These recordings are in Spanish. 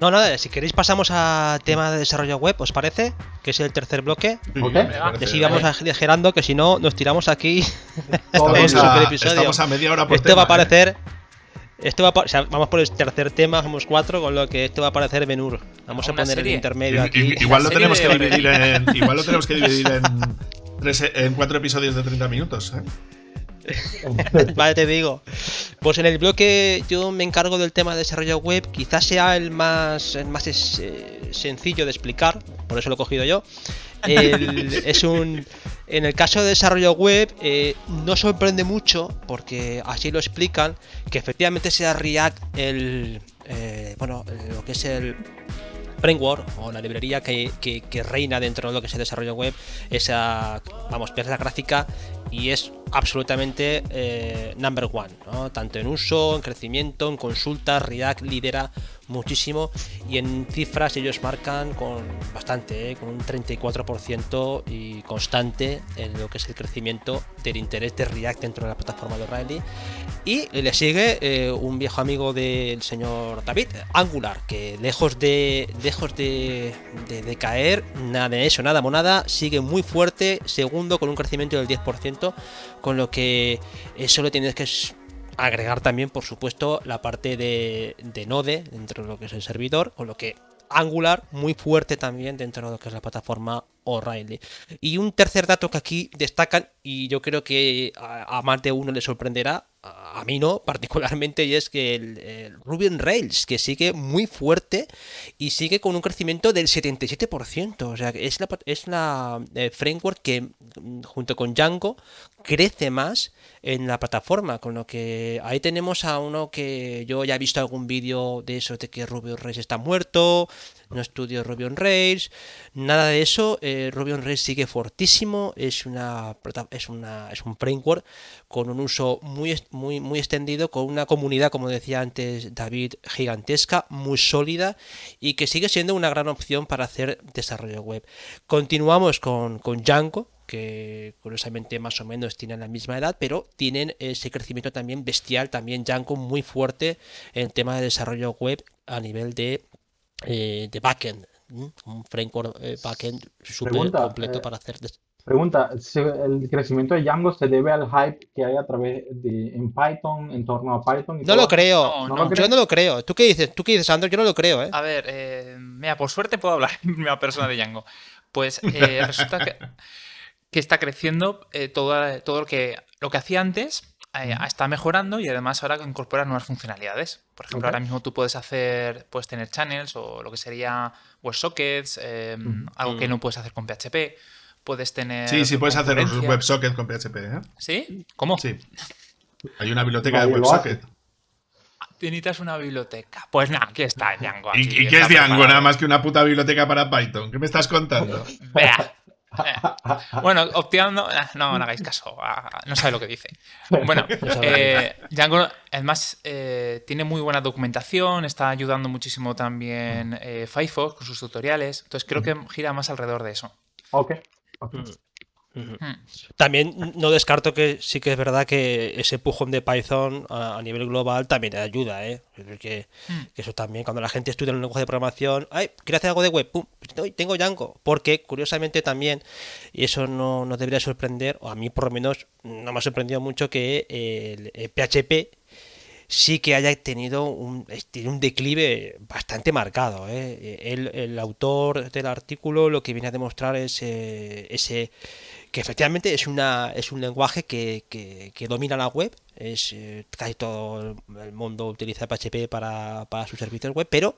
No, nada, eh, si queréis pasamos a tema de desarrollo web, ¿os parece? Que es el tercer bloque. Okay. Que vamos que si no nos tiramos aquí hora Esto va a ¿eh? parecer... Esto va a, vamos por el tercer tema, somos cuatro, con lo que esto va a parecer menú. Vamos a poner el intermedio aquí. Igual lo, tenemos que dividir en, igual lo tenemos que dividir en, en cuatro episodios de 30 minutos. ¿eh? vale, te digo. Pues en el bloque yo me encargo del tema de desarrollo web, quizás sea el más, más eh, sencillo de explicar, por eso lo he cogido yo. es un, en el caso de desarrollo web, eh, no sorprende mucho, porque así lo explican, que efectivamente sea React el. Eh, bueno, lo que es el framework o la librería que, que, reina dentro de lo que es el desarrollo web, esa, vamos, pieza gráfica y es absolutamente eh, number one, tanto en uso, en crecimiento, en consultas, React lidera muchísimo y en cifras ellos marcan con bastante, ¿eh? con un 34% y constante en lo que es el crecimiento del interés de React dentro de la plataforma de O'Reilly y le sigue eh, un viejo amigo del señor David, Angular, que lejos de lejos de caer, nada de eso, nada monada, sigue muy fuerte, segundo con un crecimiento del 10% con lo que eh, solo tienes que agregar también, por supuesto, la parte de, Node dentro de lo que es el servidor, con lo que Angular muy fuerte también dentro de lo que es la plataforma O'Reilly. Y un tercer dato que aquí destacan, y yo creo que a, más de uno le sorprenderá, a mí no particularmente y es que el, Ruben Rails que sigue muy fuerte y sigue con un crecimiento del 77% o sea es la, es la eh, framework que mm, junto con Django crece más en la plataforma, con lo que ahí tenemos a uno que yo ya he visto algún vídeo de eso, de que Ruby on Rails está muerto, no estudio Ruby on Rails, nada de eso, eh, Ruby on Rails sigue fortísimo, es una, es una es un framework con un uso muy, muy, muy extendido, con una comunidad, como decía antes David, gigantesca, muy sólida y que sigue siendo una gran opción para hacer desarrollo web. Continuamos con, con Django, que curiosamente más o menos tienen la misma edad, pero tienen ese crecimiento también bestial, también Django muy fuerte en tema de desarrollo web a nivel de, eh, de backend, un framework eh, backend súper completo eh, para hacer. Pregunta, ¿el crecimiento de Django se debe al hype que hay a través de Python, en torno a Python? no lo creo, yo no lo creo. ¿Tú qué dices? ¿Tú qué dices, Yo no lo creo, A ver, mira, por suerte puedo hablar en persona de Django. Pues resulta que que está creciendo eh, todo, todo lo, que, lo que hacía antes, eh, está mejorando y además ahora incorpora nuevas funcionalidades. Por ejemplo, ahora mismo tú puedes hacer, puedes tener channels o lo que sería WebSockets, em, algo que no puedes hacer con PHP. Puedes tener. Sí, sí, puedes hacer WebSocket con PHP. ¿eh? ¿Sí? ¿Cómo? Sí. Hay una biblioteca de WebSocket. Necesitas una biblioteca. Pues nada, aquí está Django. ¿Y, qué es Django? Nada más que una puta biblioteca para Python. ¿Qué me estás contando? Espera bueno, optando. Ah, no, no hagáis caso. Ah, no sabe lo que dice. Bueno, eh, Django, además, eh, tiene muy buena documentación. Está ayudando muchísimo también eh, Firefox con sus tutoriales. Entonces, creo que gira más alrededor de eso. Ok. okay. Mm. Ah. También no descarto que sí que es verdad que ese pujón de Python a, nivel global también ayuda, ¿eh? Mm. Que, eso también, cuando la gente estudia el lenguaje de programación, ay, quiero hacer algo de web, pum, tengo Django, porque curiosamente también, y eso no nos debería sorprender, o a mí por lo menos no me ha sorprendido mucho que el, PHP sí que haya tenido un, tiene un declive bastante marcado. ¿eh? E, el, autor del artículo lo que viene a demostrar es eh, ese que efectivamente es, una, es un lenguaje que, domina la web, es eh, casi todo el mundo utiliza PHP para, para sus servicios web, pero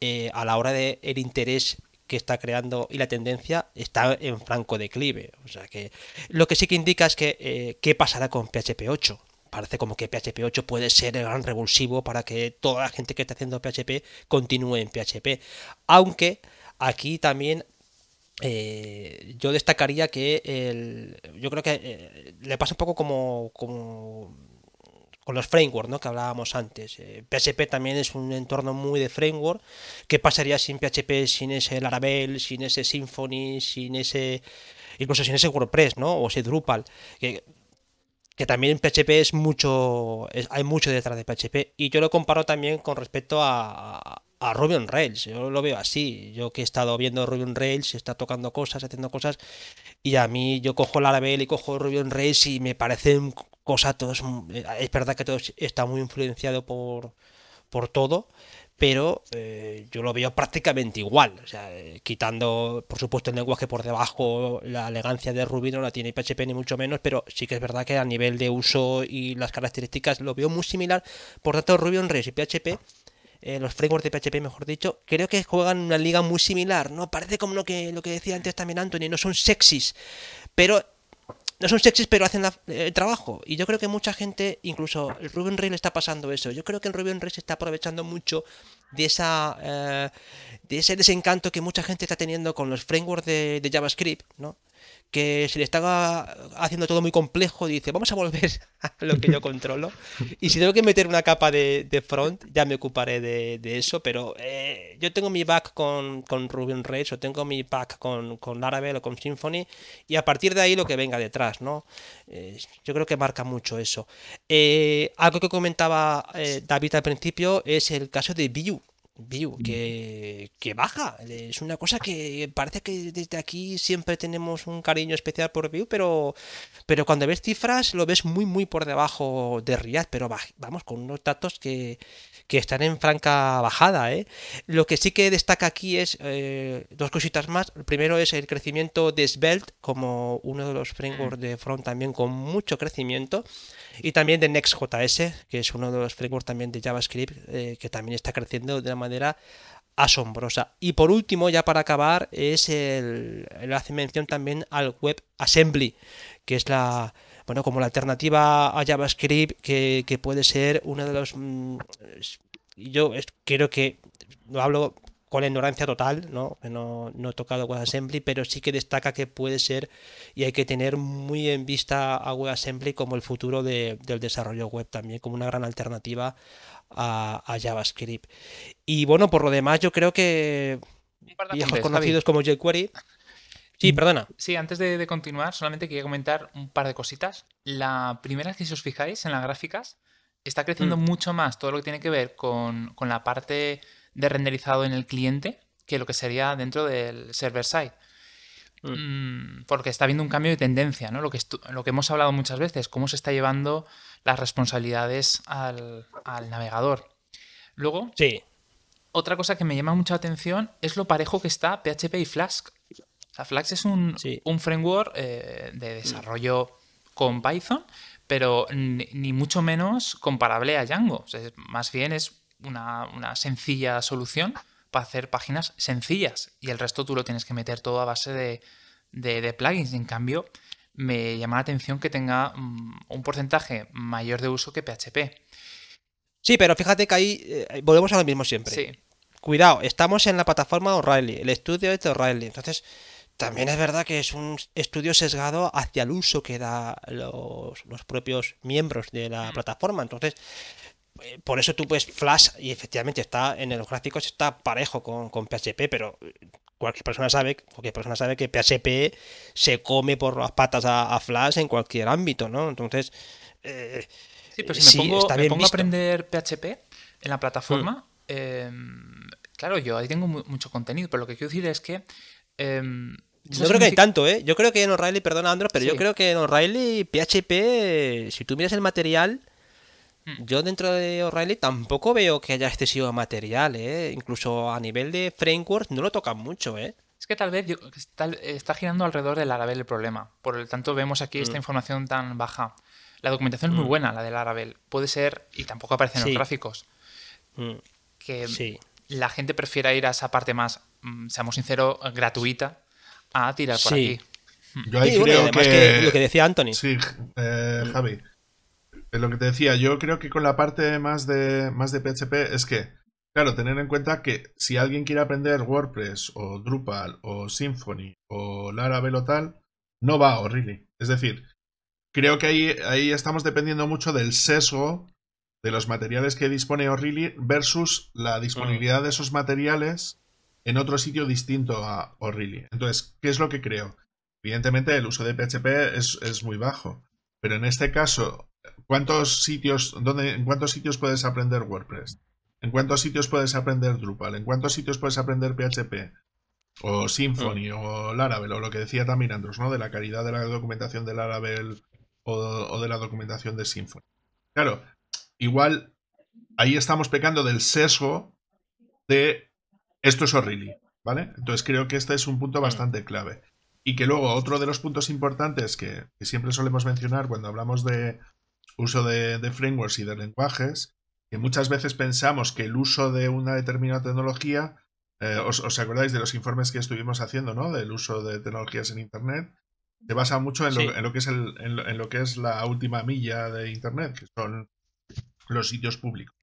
eh, a la hora del el interés que está creando y la tendencia está en franco declive. O sea que lo que sí que indica es que eh, qué pasará con PHP 8. Parece como que PHP 8 puede ser el gran revulsivo para que toda la gente que está haciendo PHP continúe en PHP. Aunque aquí también eh, yo destacaría que el, yo creo que eh, le pasa un poco como, con los frameworks ¿no? que hablábamos antes. PHP eh, también es un entorno muy de framework. ¿Qué pasaría sin PHP, sin ese Laravel, sin ese Symfony, sin ese incluso sin ese WordPress ¿no? o ese Drupal? Que, que también PHP es mucho, hay mucho detrás de PHP. Y yo lo comparo también con respecto a, a Ruby on Rails. Yo lo veo así. Yo que he estado viendo Ruby on Rails, está tocando cosas, haciendo cosas, y a mí yo cojo Laravel y cojo Ruby on Rails y me parecen cosas todos. Eh, es verdad que todo está muy influenciado por, por todo, pero eh, yo lo veo prácticamente igual. O sea, eh, quitando, por supuesto, el lenguaje por debajo, la elegancia de Ruby no la tiene PHP ni mucho menos, pero sí que es verdad que a nivel de uso y las características lo veo muy similar. Por tanto, Ruby on Rails y PHP eh, los frameworks de PHP, mejor dicho, creo que juegan una liga muy similar, ¿no? Parece como lo que, lo que decía antes también Anthony, no son sexys, pero no son sexys, pero hacen el trabajo. Y yo creo que mucha gente, incluso el Ruben Rey le está pasando eso. Yo creo que el Ruben Rey se está aprovechando mucho de, esa, eh, de ese desencanto que mucha gente está teniendo con los frameworks de, de JavaScript, ¿no? que se le está haciendo todo muy complejo, dice, vamos a volver a lo que yo controlo. Y si tengo que meter una capa de, front, ya me ocuparé de, eso, pero eh, yo tengo mi back con, con Ruby on o tengo mi back con, con Laravel o con Symfony, y a partir de ahí lo que venga detrás, ¿no? Eh, yo creo que marca mucho eso. Eh, algo que comentaba David al principio es el caso de View View, mm. que, baja. Es una cosa que parece que desde aquí siempre tenemos un cariño especial por View, pero, pero cuando ves cifras lo ves muy, muy por debajo de Riyadh, pero vamos, con unos datos que, que, están en franca bajada. ¿eh? Lo que sí que destaca aquí es eh, dos cositas más. El primero es el crecimiento de Svelte, como uno de los frameworks mm. de Front también con mucho crecimiento y también de Next.js, que es uno de los frameworks también de JavaScript eh, que también está creciendo de una manera asombrosa. Y por último, ya para acabar, es el, hace mención también al WebAssembly, que es la, bueno, como la alternativa a JavaScript que, puede ser uno de los... Mm, yo creo que, lo hablo con la ignorancia total, ¿no? ¿no? he tocado WebAssembly, pero sí que destaca que puede ser y hay que tener muy en vista a WebAssembly como el futuro del desarrollo web también, como una gran alternativa a, JavaScript. Y bueno, por lo demás, yo creo que viejos conocidos como jQuery. Sí, perdona. Sí, antes de, continuar, solamente quería comentar un par de cositas. La primera es que si os fijáis en las gráficas, está creciendo mm. mucho más todo lo que tiene que ver con, con la parte de renderizado en el cliente que lo que sería dentro del server side. Mm. Mm, porque está habiendo un cambio de tendencia, ¿no? Lo que, lo que hemos hablado muchas veces, cómo se está llevando las responsabilidades al, navegador. Luego, otra cosa que me llama mucha atención es lo parejo que está PHP y Flask. Flask es un, framework eh, de desarrollo con Python, pero ni, mucho menos comparable a Django. más bien es una, sencilla solución para hacer páginas sencillas y el resto tú lo tienes que meter todo a base de, plugins. En cambio, me llama la atención que tenga mm, un porcentaje mayor de uso que PHP. Sí, pero fíjate que ahí eh, volvemos a lo mismo siempre. Sí. Cuidado, estamos en la plataforma O'Reilly, el estudio de O'Reilly. Entonces, también es verdad que es un estudio sesgado hacia el uso que da los, los propios miembros de la mm. plataforma. Entonces, por eso tú puedes Flash y efectivamente está en los gráficos está parejo con, PHP, pero eh, cualquier persona sabe, cualquier persona sabe que PHP se come por las patas a, Flash en cualquier ámbito, ¿no? Entonces eh, pero si me pongo, a aprender PHP en la plataforma, hmm. em, claro, yo ahí tengo mucho contenido, pero lo que quiero decir es que no em, creo que hay tanto, ¿eh? Yo creo que en O'Reilly, perdona Andros, pero yo creo que en O'Reilly PHP, si tú miras el material, Mm. Yo dentro de O'Reilly tampoco veo que haya excesivo material, ¿eh? Incluso a nivel de framework no lo tocan mucho, ¿eh? Es que tal vez está, girando alrededor del Laravel el problema. Por lo tanto, vemos aquí esta mm. información tan baja. La documentación es muy mm. buena, la del Laravel. Puede ser, y tampoco aparecen los gráficos. Que la gente prefiera ir a esa parte más, seamos sinceros, gratuita, a tirar por aquí. Yo ahí creo que... lo que decía Anthony. Sí, eh, Javi lo que te decía, yo creo que con la parte más de, más de PHP es que, claro, tener en cuenta que si alguien quiere aprender WordPress o Drupal o Symfony o Laravel o tal, no va a O'Reilly. Es decir, creo que ahí, ahí estamos dependiendo mucho del sesgo de los materiales que dispone O'Reilly versus la disponibilidad de esos materiales en otro sitio distinto a O'Reilly. Entonces, ¿qué es lo que creo? Evidentemente el uso de PHP es, es muy bajo, pero en este caso ¿Cuántos sitios, dónde, ¿En cuántos sitios puedes aprender WordPress? ¿En cuántos sitios puedes aprender Drupal? ¿En cuántos sitios puedes aprender PHP? O Symfony, mm. o Laravel, o lo que decía también Andros, ¿no? De la calidad de la documentación de Laravel o, de la documentación de Symfony. Claro, igual ahí estamos pecando del sesgo de esto es horrible, ¿vale? Entonces creo que este es un punto mm. bastante clave. Y que luego otro de los puntos importantes que siempre solemos mencionar cuando hablamos de, uso de, frameworks y de lenguajes, que muchas veces pensamos que el uso de una determinada tecnología, eh, os, os, acordáis de los informes que estuvimos haciendo, ¿no? Del uso de tecnologías en Internet, se basa mucho en, lo, que es el, que es la última milla de Internet, que son los sitios públicos.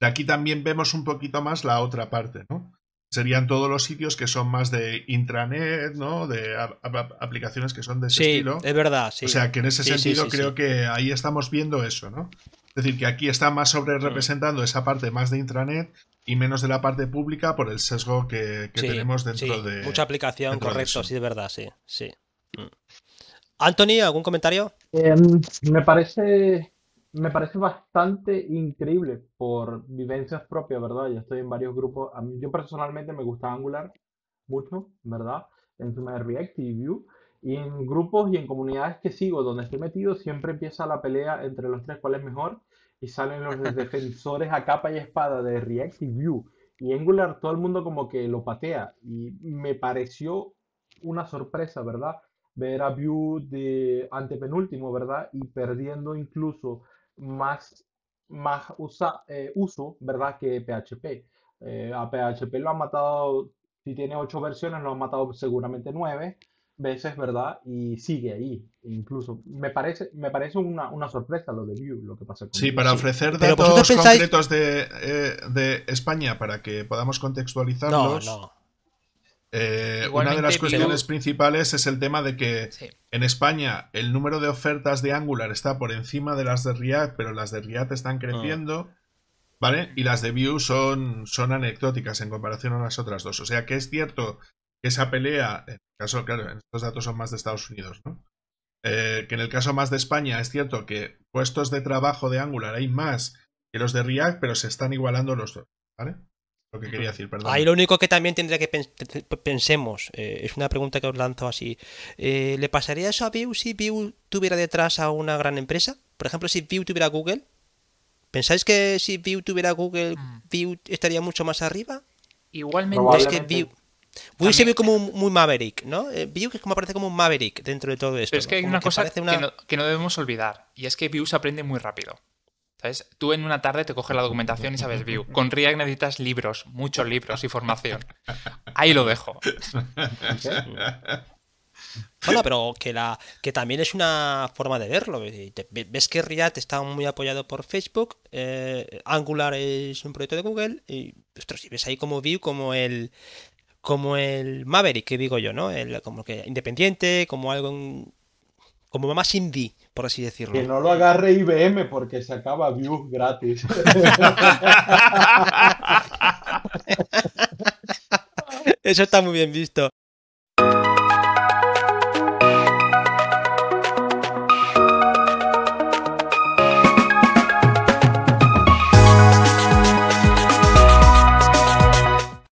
De aquí también vemos un poquito más la otra parte, ¿no? serían todos los sitios que son más de intranet, ¿no? De aplicaciones que son de ese sí, estilo. Es verdad, sí. O sea, que en ese sentido creo que ahí estamos viendo eso, ¿no? Es decir, que aquí está más sobre mm. representando esa parte más de intranet y menos de la parte pública por el sesgo que, tenemos dentro de. Mucha aplicación, correcto, sí, de verdad, sí. sí. Mm. Anthony, ¿algún comentario? Em, me parece me parece bastante increíble por vivencias propias, ¿verdad? Yo estoy en varios grupos. A mí, yo personalmente me gusta Angular mucho, ¿verdad? Encima de React y Vue. Y en grupos y en comunidades que sigo, donde estoy metido, siempre empieza la pelea entre los tres cuál es mejor. Y salen los defensores a capa y espada de React y Vue. Y Angular todo el mundo como que lo patea. Y me pareció una sorpresa, ¿verdad? Ver a Vue de antepenúltimo, ¿verdad? Y perdiendo incluso más, más usa, eh, uso, ¿verdad? Que PHP. Eh, a PHP lo han matado, si tiene ocho versiones, lo han matado seguramente nueve veces, ¿verdad? Y sigue ahí. E incluso me parece, me parece una, sorpresa lo de Vue, lo que pasa con Sí, para ofrecer datos concretos de, eh, de, España para que podamos contextualizarlos. No, no. Eh, una de las cuestiones principales es el tema de que en España el número de ofertas de Angular está por encima de las de React, pero las de React están creciendo, ah. ¿vale? Y las de Vue son, son anecdóticas en comparación a las otras dos. O sea que es cierto que esa pelea, en el caso, claro, estos datos son más de Estados Unidos, ¿no? Eh, que en el caso más de España es cierto que puestos de trabajo de Angular hay más que los de React, pero se están igualando los dos, ¿vale? lo que Ahí lo único que también tendría que pensemos, eh, es una pregunta que os lanzo así, eh, ¿le pasaría eso a View si View tuviera detrás a una gran empresa? Por ejemplo, si View tuviera Google, ¿pensáis que si View tuviera Google, mm. View estaría mucho más arriba? Igualmente. Es se ve como un, muy Maverick, ¿no? Eh, View que como parece como un Maverick dentro de todo esto. Pero es que hay una cosa que, no, debemos olvidar, y es que View se aprende muy rápido. Tú en una tarde te coges la documentación y sabes View. Con React necesitas libros, muchos libros y formación. Ahí lo dejo. Bueno, pero que, la, que también es una forma de verlo. Ves que React está muy apoyado por Facebook, eh, Angular es un proyecto de Google, y si ves ahí como View, como el como el Maverick, que digo yo, ¿no? como que independiente, como algo como más indie, por así decirlo. Que no lo agarre IBM porque se acaba View gratis. Eso está muy bien visto.